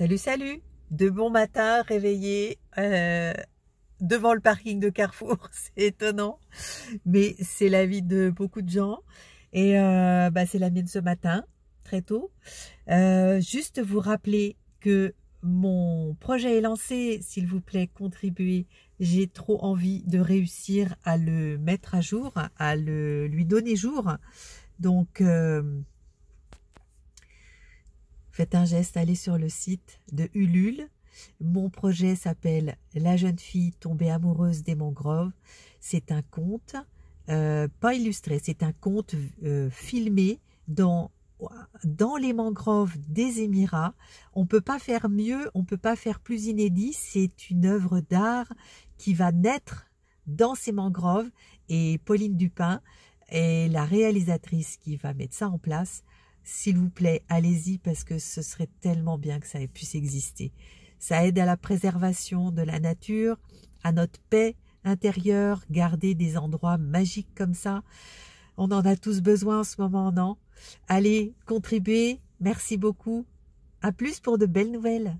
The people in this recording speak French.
Salut, salut De bon matin, réveillé euh, devant le parking de Carrefour, c'est étonnant, mais c'est la vie de beaucoup de gens et euh, bah, c'est la mienne ce matin, très tôt. Euh, juste vous rappeler que mon projet est lancé, s'il vous plaît, contribuez. J'ai trop envie de réussir à le mettre à jour, à le lui donner jour. Donc faites un geste, allez sur le site de Ulule. Mon projet s'appelle La jeune fille tombée amoureuse des mangroves. C'est un conte, euh, pas illustré, c'est un conte euh, filmé dans dans les mangroves des Émirats. On ne peut pas faire mieux, on ne peut pas faire plus inédit. C'est une œuvre d'art qui va naître dans ces mangroves. Et Pauline Dupin est la réalisatrice qui va mettre ça en place. S'il vous plaît, allez-y parce que ce serait tellement bien que ça ait pu exister. Ça aide à la préservation de la nature, à notre paix intérieure, garder des endroits magiques comme ça. On en a tous besoin en ce moment, non Allez, contribuez. Merci beaucoup. À plus pour de belles nouvelles.